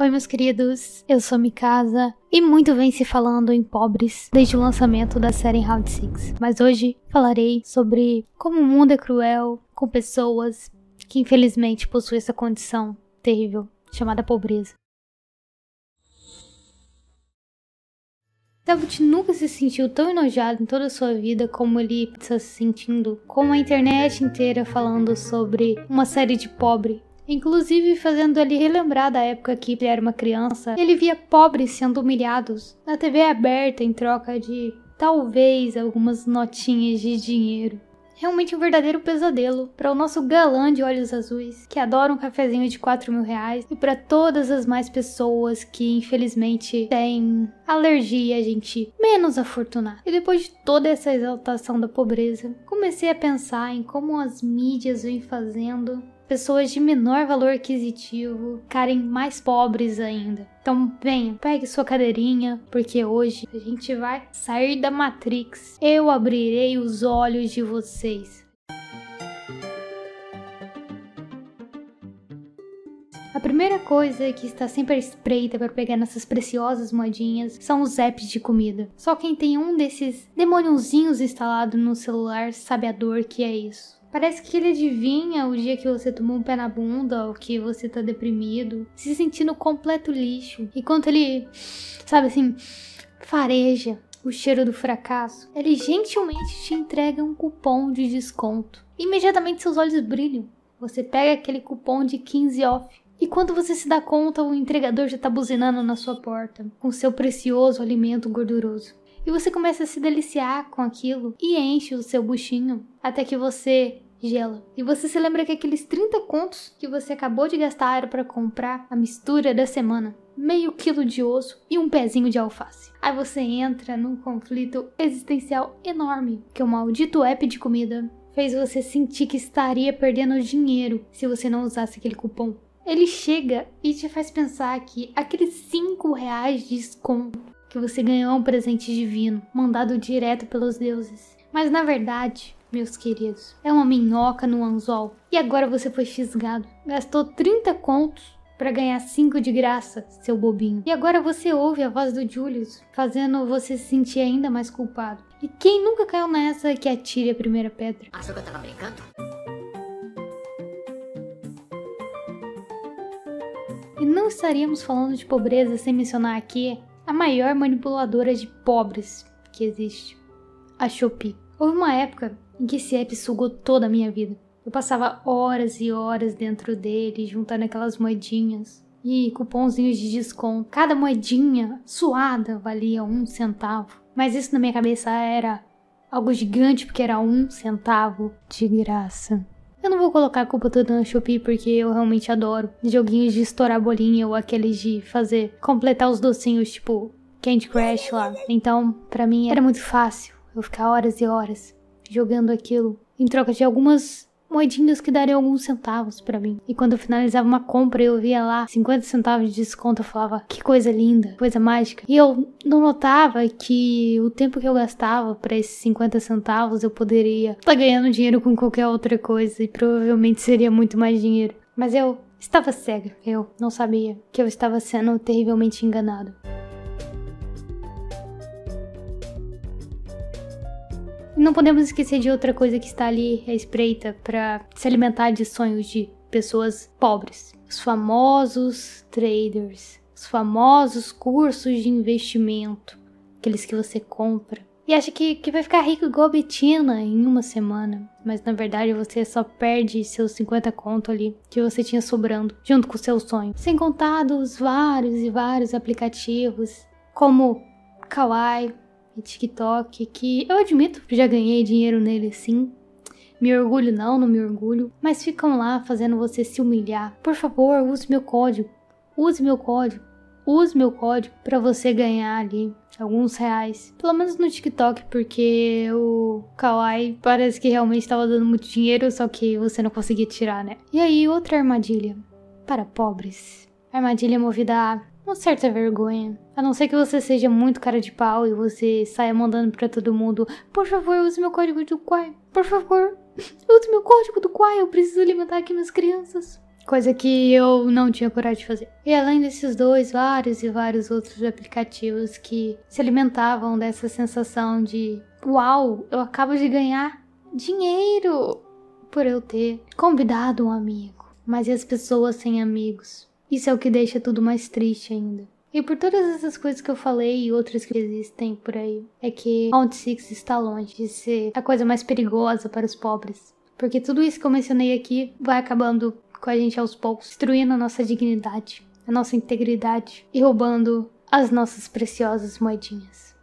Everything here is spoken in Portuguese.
Oi, meus queridos, eu sou Mikasa e muito vem se falando em pobres desde o lançamento da série Round 6, mas hoje falarei sobre como o mundo é cruel com pessoas que infelizmente possuem essa condição terrível chamada pobreza. Talbot nunca se sentiu tão enojado em toda a sua vida como ele está se sentindo com a internet inteira falando sobre uma série de pobre inclusive fazendo ele relembrar da época que ele era uma criança. Ele via pobres sendo humilhados na TV aberta em troca de talvez algumas notinhas de dinheiro. Realmente um verdadeiro pesadelo para o nosso galã de olhos azuis, que adora um cafezinho de 4 mil reais, e para todas as mais pessoas que infelizmente têm alergia a gente menos afortunada. E depois de toda essa exaltação da pobreza, comecei a pensar em como as mídias vêm fazendo pessoas de menor valor aquisitivo ficarem mais pobres ainda. Então, bem, pegue sua cadeirinha, porque hoje a gente vai sair da Matrix. Eu abrirei os olhos de vocês. A primeira coisa que está sempre à espreita para pegar nessas preciosas moedinhas são os apps de comida. Só quem tem um desses demôniozinhos instalado no celular sabe a dor que é isso. Parece que ele adivinha o dia que você tomou um pé na bunda ou que você tá deprimido, se sentindo completo lixo. Enquanto ele, sabe assim, fareja o cheiro do fracasso, ele gentilmente te entrega um cupom de desconto. Imediatamente seus olhos brilham. Você pega aquele cupom de 15 off e quando você se dá conta, o entregador já está buzinando na sua porta com seu precioso alimento gorduroso. E você começa a se deliciar com aquilo e enche o seu buchinho até que você gela. E você se lembra que aqueles 30 contos que você acabou de gastar era para comprar a mistura da semana. Meio quilo de osso e um pezinho de alface. Aí você entra num conflito existencial enorme que o maldito app de comida fez você sentir que estaria perdendo dinheiro se você não usasse aquele cupom ele chega e te faz pensar que aqueles 5 reais de desconto que você ganhou é um presente divino, mandado direto pelos deuses. Mas na verdade, meus queridos, é uma minhoca no anzol. E agora você foi fisgado. Gastou 30 contos para ganhar 5 de graça, seu bobinho. E agora você ouve a voz do Julius, fazendo você se sentir ainda mais culpado. E quem nunca caiu nessa que atire a primeira pedra? Achou que eu tava brincando? E não estaríamos falando de pobreza sem mencionar aqui a maior manipuladora de pobres que existe, a Shopee. Houve uma época em que esse app sugou toda a minha vida. Eu passava horas e horas dentro dele, juntando aquelas moedinhas e cupomzinhos de desconto. Cada moedinha suada valia um centavo. Mas isso na minha cabeça era algo gigante, porque era um centavo de graça. Eu não vou colocar a culpa toda no Shopee porque eu realmente adoro joguinhos de estourar bolinha ou aqueles de fazer completar os docinhos, tipo Candy Crush lá. Então, para mim era muito fácil eu ficar horas e horas jogando aquilo em troca de algumas moedinhas que dariam alguns centavos para mim. E quando eu finalizava uma compra, eu via lá 50 centavos de desconto, eu falava, que coisa linda, coisa mágica. E eu não notava que o tempo que eu gastava para esses 50 centavos, eu poderia estar tá ganhando dinheiro com qualquer outra coisa e provavelmente seria muito mais dinheiro. Mas eu estava cega, eu não sabia que eu estava sendo terrivelmente enganado. Não podemos esquecer de outra coisa que está ali à é espreita para se alimentar de sonhos de pessoas pobres: os famosos traders, os famosos cursos de investimento, aqueles que você compra e acha que, que vai ficar rico igual a em uma semana. Mas na verdade você só perde seus 50 conto ali que você tinha sobrando, junto com o seu sonho. Sem contar dos vários e vários aplicativos, como Kawaii, e TikTok que eu admito que já ganhei dinheiro nele sim. Me orgulho não, não me orgulho, mas ficam lá fazendo você se humilhar. Por favor, use meu código. Use meu código. Use meu código para você ganhar ali alguns reais. Pelo menos no TikTok, porque o Kawaii parece que realmente estava dando muito dinheiro, só que você não conseguia tirar, né? E aí, outra armadilha para pobres. Armadilha movida a uma certa vergonha. A não ser que você seja muito cara de pau e você saia mandando para todo mundo: Por favor, use meu código do Quai. Por favor, use meu código do Quai. Eu preciso alimentar aqui minhas crianças. Coisa que eu não tinha coragem de fazer. E além desses dois, vários e vários outros aplicativos que se alimentavam dessa sensação de: Uau, eu acabo de ganhar dinheiro por eu ter convidado um amigo. Mas e as pessoas sem amigos? Isso é o que deixa tudo mais triste ainda. E por todas essas coisas que eu falei e outras que existem por aí, é que Round Six está longe de ser a coisa mais perigosa para os pobres. Porque tudo isso que eu mencionei aqui vai acabando com a gente aos poucos, destruindo a nossa dignidade, a nossa integridade e roubando as nossas preciosas moedinhas.